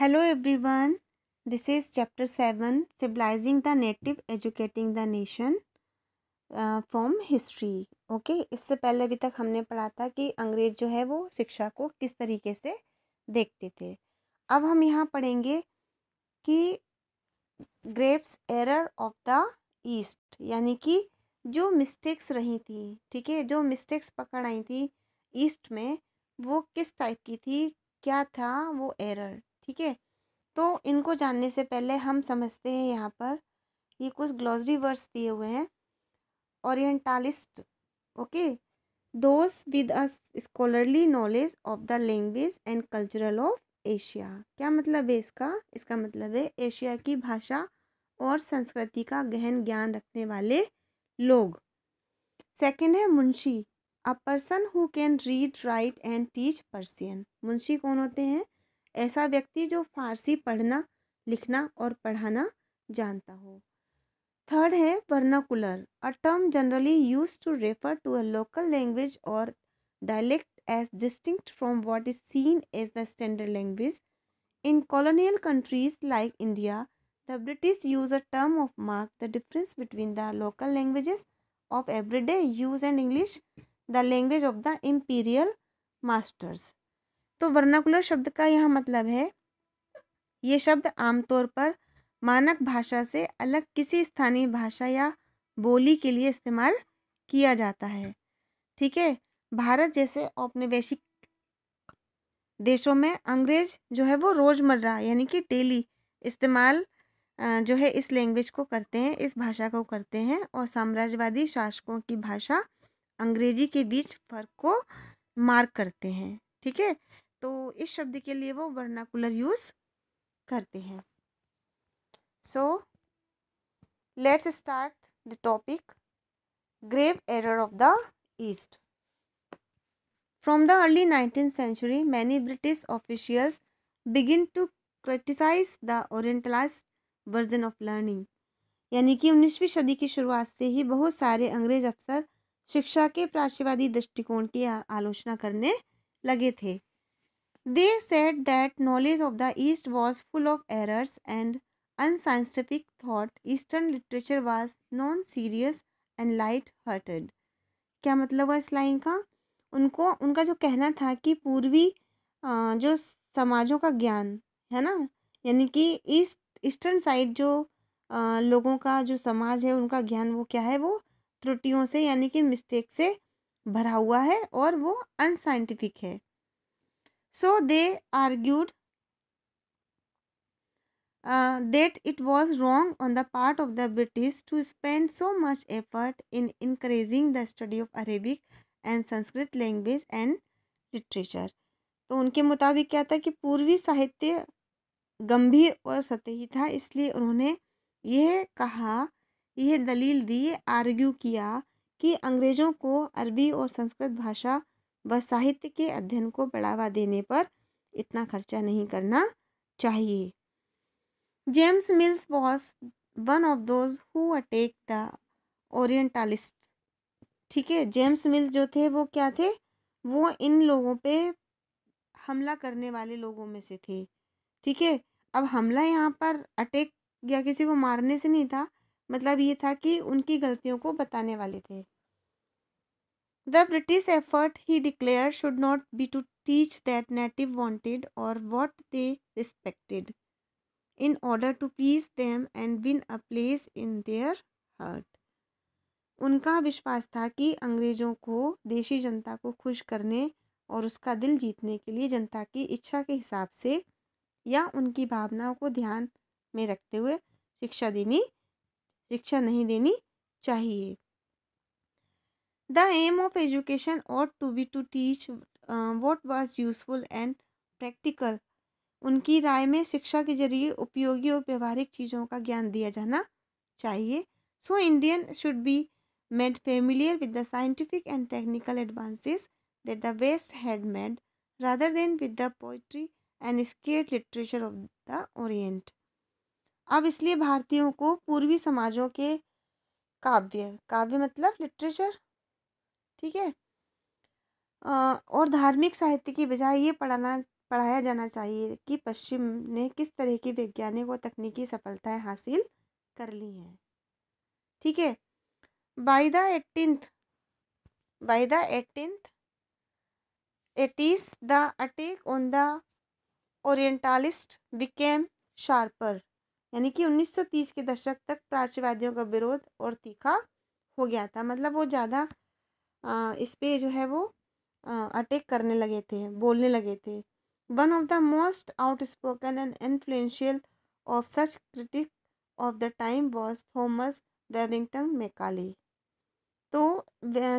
Hello everyone this is chapter seven civilising the native educating the nation from history okay इससे पहले अभी तक हमने पढ़ा था कि अंग्रेज़ जो है वो शिक्षा को किस तरीके से देखते थे अब हम यहाँ पढ़ेंगे कि grave error of the east यानी कि जो मिस्टेक्स रही थी ठीक है जो मिस्टेक्स पकड़ आई थी ईस्ट में वो किस टाइप की थी क्या था वो एरर ठीक है तो इनको जानने से पहले हम समझते हैं यहाँ पर ये कुछ ग्लॉजरी वर्ड्स दिए हुए हैं orientalist okay those with a scholarly knowledge of the language and cultural of Asia क्या मतलब है इसका इसका मतलब है एशिया की भाषा और संस्कृति का गहन ज्ञान रखने वाले लोग सेकंड है munshi a person who can read write and teach Persian munshi कौन होते हैं ऐसा व्यक्ति जो फारसी पढ़ना लिखना और पढ़ाना जानता हो थर्ड है vernacular a term generally use to refer to a local language और dialect as distinct from what is seen as the standard language in colonial countries like India the British use a term of mark the difference between the local language of everyday use and English the language of the imperial masters तो vernacular शब्द का यह मतलब है ये शब्द आमतौर पर मानक भाषा से अलग किसी स्थानीय भाषा या बोली के लिए इस्तेमाल किया जाता है ठीक है भारत जैसे औपनिवेशिक देशों में अंग्रेज जो है वो रोज़मर्रा यानी कि डेली इस्तेमाल जो है इस लैंग्वेज को करते हैं इस भाषा को करते हैं और साम्राज्यवादी शासकों की भाषा अंग्रेजी के बीच फर्क को मार्क करते हैं ठीक है तो इस शब्द के लिए वो वर्नाकुलर यूज करते हैं so let's start the topic grave error of the east from the early nineteen century many British officials begin to criticise the orientalise version of learning यानी कि उन्नीसवीं सदी की शुरुआत से ही बहुत सारे अंग्रेज अफसर शिक्षा के प्राचीवादी दृष्टिकोण की आलोचना करने लगे थे They said that knowledge of the East was full of errors and unscientific thought. Eastern literature was non-serious and light-hearted. क्या मतलब हुआ इस लाइन का उनको उनका जो कहना था कि पूर्वी जो समाजों का ज्ञान है ना यानी कि ईस्ट ईस्टर्न साइड जो लोगों का जो समाज है उनका ज्ञान वो क्या है वो त्रुटियों से यानी कि मिस्टेक से भरा हुआ है और वो अनसाइंटिफिक है So they argued uh, that it was wrong on the part of the British to spend so much effort in increasing the study of Arabic and Sanskrit language and literature. तो उनके मुताबिक क्या था कि पूर्वी साहित्य गंभीर और सतही था इसलिए उन्होंने यह कहा यह दलील दी आर्ग्यू किया कि अंग्रेज़ों को अरबी और संस्कृत भाषा व साहित्य के अध्ययन को बढ़ावा देने पर इतना खर्चा नहीं करना चाहिए James Mills was one of those who attack the orientalist ठीक है जेम्स मिल्स जो थे वो क्या थे वो इन लोगों पे हमला करने वाले लोगों में से थे ठीक है अब हमला यहाँ पर अटैक या किसी को मारने से नहीं था मतलब ये था कि उनकी गलतियों को बताने वाले थे the British effort he declare should not be to teach that native wanted और what they respected in order to please them and win a place in their heart उनका विश्वास था कि अंग्रेजों को देशी जनता को खुश करने और उसका दिल जीतने के लिए जनता की इच्छा के हिसाब से या उनकी भावनाओं को ध्यान में रखते हुए शिक्षा देनी शिक्षा नहीं देनी चाहिए द एम ऑफ एजुकेशन और to be to teach what was useful and practical उनकी राय में शिक्षा के जरिए उपयोगी और व्यवहारिक चीज़ों का ज्ञान दिया जाना चाहिए so Indian should be made familiar with the scientific and technical advances that the West had made rather than with the poetry and sacred literature of the Orient अब इसलिए भारतीयों को पूर्वी समाजों के काव्य काव्य मतलब लिटरेचर ठीक है और धार्मिक साहित्य की बजाय ये पढ़ाना पढ़ाया जाना चाहिए कि पश्चिम ने किस तरह की वैज्ञानिक और तकनीकी सफलताएं हासिल कर ली हैं ठीक है by the eighteenth by the eighteenth eighties the attack on the orientalist became sharper यानी कि 1930 के दशक तक प्राच्यवादियों का विरोध और तीखा हो गया था मतलब वो ज़्यादा इस पर जो है वो अटैक करने लगे थे बोलने लगे थे one of the most outspoken and influential of such critic of the time was Thomas Babington Macaulay तो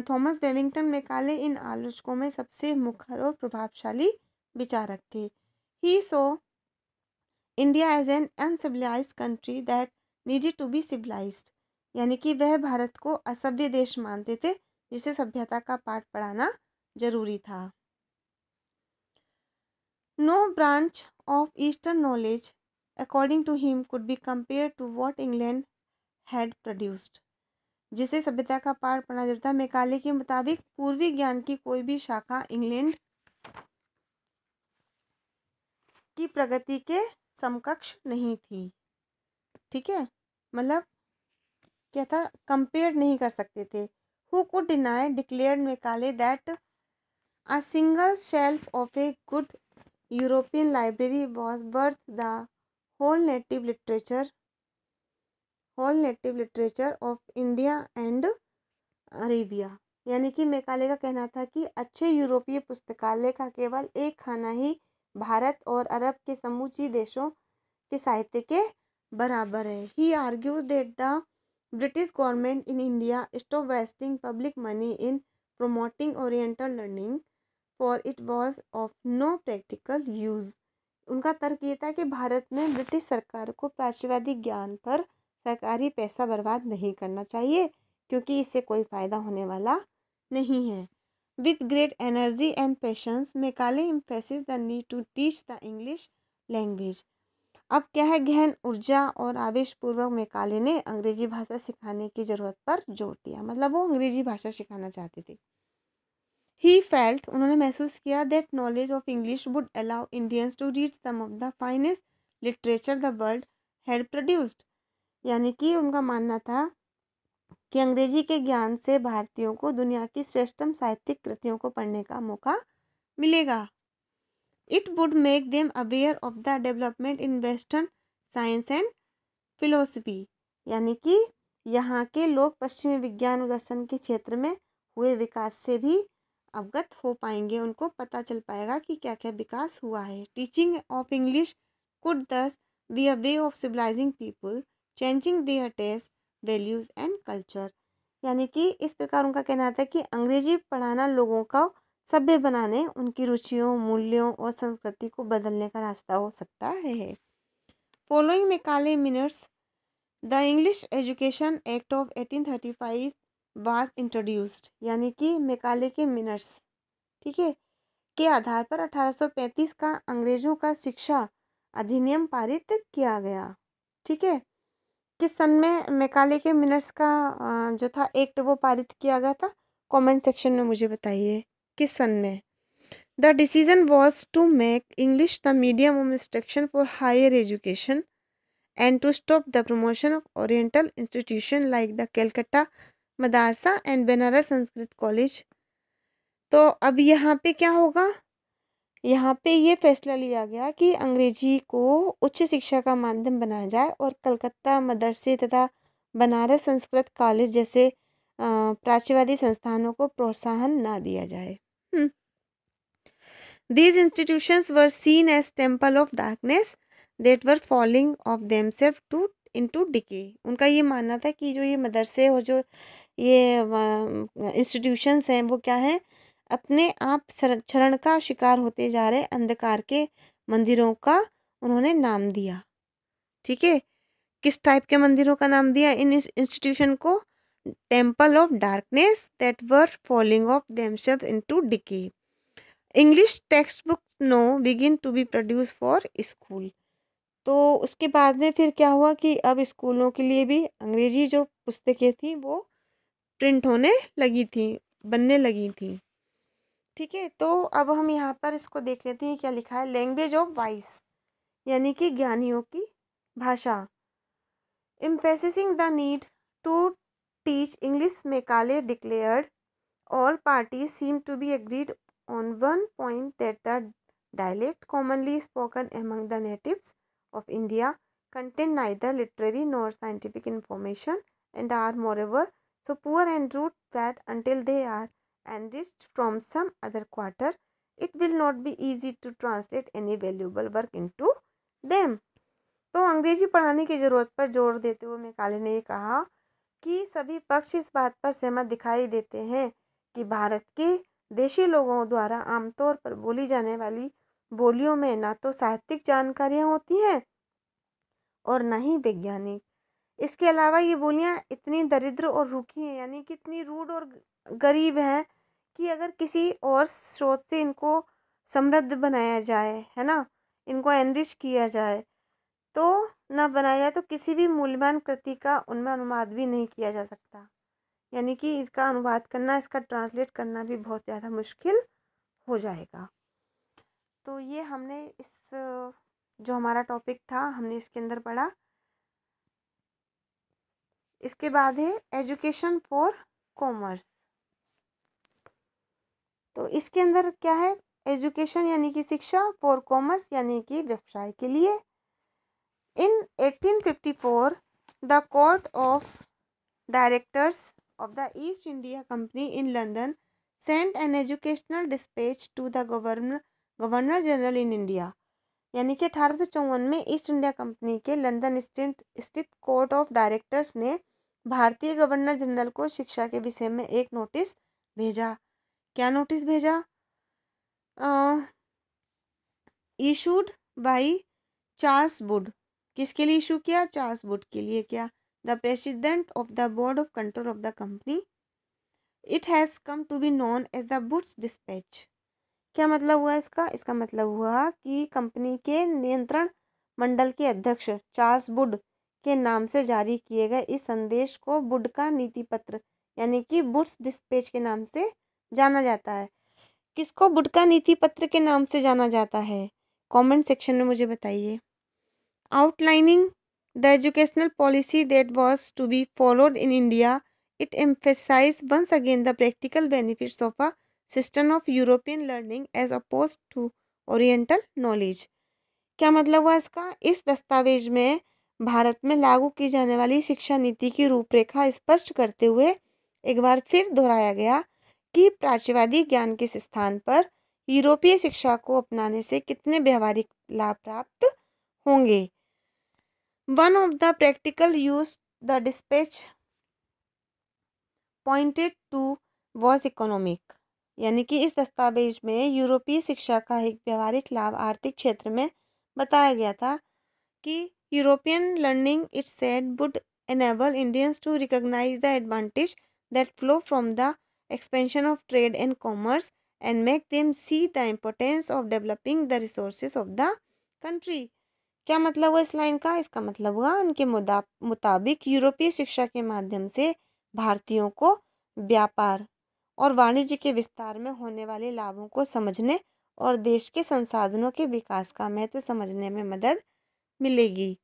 थॉमस वेविंगटन मेकाले इन आलोचकों में सबसे मुखर और प्रभावशाली विचारक थे he saw India as an uncivilised country that needed to be civilised यानी कि वह भारत को असभ्य देश मानते थे जिसे सभ्यता का पाठ पढ़ाना जरूरी था no branch of eastern knowledge according to him could be compare to what England had produced जिसे सभ्यता का पाठ पढ़ना जरूर था मेकाले के मुताबिक पूर्वी ज्ञान की कोई भी शाखा इंग्लैंड की प्रगति के समकक्ष नहीं थी ठीक है मतलब क्या था कंपेयर नहीं कर सकते थे Who could deny, declared Macaulay, that a single shelf of a good European library was worth the whole native literature whole native literature of India and Arabia. यानी कि मेकाले का कहना था कि अच्छे यूरोपीय पुस्तकालय का केवल एक खाना ही भारत और अरब के समूची देशों के साहित्य के बराबर है he argues that the British government in India stop wasting public money in promoting oriental learning for it was of no practical use उनका तर्क ये था कि भारत में ब्रिटिश सरकार को प्राचीवादी ज्ञान पर सरकारी पैसा बर्बाद नहीं करना चाहिए क्योंकि इससे कोई फ़ायदा होने वाला नहीं है with great energy and patience Macaulay emphasis the need to teach the English language अब क्या है गहन ऊर्जा और आवेश पूर्वक मेकाले ने अंग्रेजी भाषा सिखाने की ज़रूरत पर जोर दिया मतलब वो अंग्रेजी भाषा सिखाना चाहते थे ही फेल्ट उन्होंने महसूस किया that knowledge of English would allow Indians to read some of the finest literature the world had produced यानी कि उनका मानना था कि अंग्रेजी के ज्ञान से भारतीयों को दुनिया की श्रेष्ठतम साहित्यिक कृतियों को पढ़ने का मौका मिलेगा It would make them aware of the development in western science and philosophy. यानी कि यहाँ के लोग पश्चिमी विज्ञान और दर्शन के क्षेत्र में हुए विकास से भी अवगत हो पाएंगे उनको पता चल पाएगा कि क्या क्या विकास हुआ है teaching of English could thus be a way of civilising people changing their taste values and culture यानी कि इस प्रकार उनका कहना था कि अंग्रेजी पढ़ाना लोगों का सभ्य बनाने उनकी रुचियों मूल्यों और संस्कृति को बदलने का रास्ता हो सकता है फॉलोइंग में काले minutes the English education act of 1835 was introduced यानी कि मेकाले के मिनट्स ठीक है के आधार पर 1835 का अंग्रेजों का शिक्षा अधिनियम पारित किया गया ठीक है किस सन में मेकाले के मिनट्स का जो था एक्ट वो पारित किया गया था कमेंट सेक्शन में मुझे बताइए किस सन में the decision was to make English the medium of instruction for higher education and to stop the promotion of oriental institution like the Calcutta Madrasa and Banaras Sanskrit college तो अब यहाँ पे क्या होगा यहाँ पे ये फैसला लिया गया कि अंग्रेजी को उच्च शिक्षा का माध्यम बनाया जाए और कलकत्ता मदरसे तथा बनारस संस्कृत कॉलेज जैसे प्राच्यवादी संस्थानों को प्रोत्साहन ना दिया जाए Hmm. These institutions were seen as temple of darkness that were falling of themselves to into decay. उनका ये मानना था कि जो ये मदरसे और जो ये इंस्टीट्यूशंस हैं वो क्या हैं अपने आप क्षरण का शिकार होते जा रहे अंधकार के मंदिरों का उन्होंने नाम दिया ठीक है किस टाइप के मंदिरों का नाम दिया इन इंस्टीट्यूशन को temple of darkness that were falling off themselves into decay. English text book now begin to be produce for school तो उसके बाद में फिर क्या हुआ कि अब स्कूलों के लिए भी अंग्रेजी जो पुस्तकें थी वो प्रिंट होने लगी थी बनने लगी थी ठीक है तो अब हम यहाँ पर इसको देख लेते हैं क्या लिखा है लैंग्वेज ऑफ वाइस यानी कि ज्ञानियों की भाषा emphasising the need to teach English Macaulay declared all parties seem to be agreed on one point that the dialect commonly spoken among the natives of India contain neither literary nor scientific information and are moreover so poor and rude that until they are enriched from some other quarter it will not be easy to translate any valuable work into them तो अंग्रेजी पढ़ाने की ज़रूरत पर जोर देते हुए Macaulay ने ये कहा कि सभी पक्ष इस बात पर सहमत दिखाई देते हैं कि भारत के देशी लोगों द्वारा आमतौर पर बोली जाने वाली बोलियों में ना तो साहित्यिक जानकारियाँ होती हैं और ना ही वैज्ञानिक इसके अलावा ये बोलियाँ इतनी दरिद्र और रूखी हैं यानी कि इतनी रूढ़ और गरीब हैं कि अगर किसी और स्रोत से इनको समृद्ध बनाया जाए है ना इनको एनरिच किया जाए तो न बनाया जाए तो किसी भी मूल्यवान कृति का उनमें अनुवाद भी नहीं किया जा सकता यानी कि इसका अनुवाद करना इसका ट्रांसलेट करना भी बहुत ज़्यादा मुश्किल हो जाएगा तो ये हमने इस जो हमारा टॉपिक था हमने इसके अंदर पढ़ा इसके बाद है एजुकेशन फॉर कॉमर्स तो इसके अंदर क्या है एजुकेशन यानी कि शिक्षा फॉर कॉमर्स यानी कि व्यवसाय के लिए In 1854, the court of directors of the East India Company in London sent an educational dispatch to the governor governor general in India यानी कि अठारह में ईस्ट इंडिया कंपनी के लंदन स्टेट स्थित कोर्ट ऑफ डायरेक्टर्स ने भारतीय गवर्नर जनरल को शिक्षा के विषय में एक नोटिस भेजा क्या नोटिस भेजा ईशूड बाई चार्ल्स वुड किसके लिए इशू किया चार्ल्स बुट के लिए क्या the president of the board of control of the company it has come to be known as the Wood's dispatch क्या मतलब हुआ इसका इसका मतलब हुआ कि कंपनी के नियंत्रण मंडल के अध्यक्ष चार्ल्स बुड के नाम से जारी किए गए इस संदेश को बुड का नीति पत्र यानी कि बुड्स डिस्पेच के नाम से जाना जाता है किसको बुड का नीति पत्र के नाम से जाना जाता है कमेंट सेक्शन में मुझे बताइए Outlining the educational policy that was to be followed in India, it emphasized once again the practical benefits of a system of European learning as oppose to oriental knowledge क्या मतलब हुआ इसका इस दस्तावेज में भारत में लागू की जाने वाली शिक्षा नीति की रूपरेखा स्पष्ट करते हुए एक बार फिर दोहराया गया कि प्राच्यवादी ज्ञान के स्थान पर यूरोपीय शिक्षा को अपनाने से कितने व्यवहारिक लाभ प्राप्त होंगे one of the practical use the dispatch pointed to was economic यानी कि इस दस्तावेज में यूरोपीय शिक्षा का एक व्यवहारिक लाभ आर्थिक क्षेत्र में बताया गया था कि European learning it said would enable Indians to recognise the advantage that flow from the expansion of trade and commerce and make them see the importance of developing the resources of the country क्या मतलब हुआ इस line का इसका मतलब हुआ उनके मुताबिक यूरोपीय शिक्षा के माध्यम से भारतीयों को व्यापार और वाणिज्य के विस्तार में होने वाले लाभों को समझने और देश के संसाधनों के विकास का महत्व समझने में मदद मिलेगी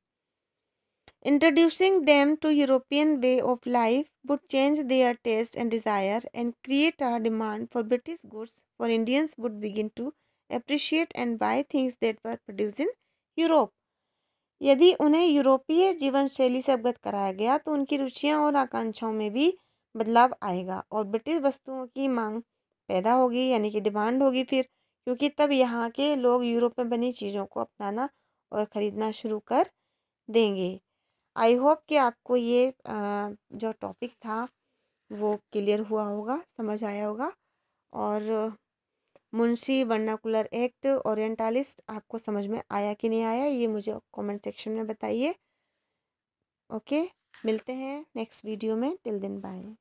introducing them to European way of life would change their taste and desire and create a demand for British goods for Indians would begin to appreciate and buy things that were produce in Europe यदि उन्हें यूरोपीय जीवन शैली से अवगत कराया गया तो उनकी रुचियाँ और आकांक्षाओं में भी बदलाव आएगा और ब्रिटिश वस्तुओं की मांग पैदा होगी यानी कि डिमांड होगी फिर क्योंकि तब यहाँ के लोग यूरोप में बनी चीज़ों को अपनाना और ख़रीदना शुरू कर देंगे आई होप कि आपको ये जो टॉपिक था वो क्लियर हुआ होगा समझ आया होगा और मुंशी वर्नाकुलर एक्ट ओरिएंटलिस्ट आपको समझ में आया कि नहीं आया ये मुझे कमेंट सेक्शन में बताइए ओके मिलते हैं नेक्स्ट वीडियो में टिल दिन बाय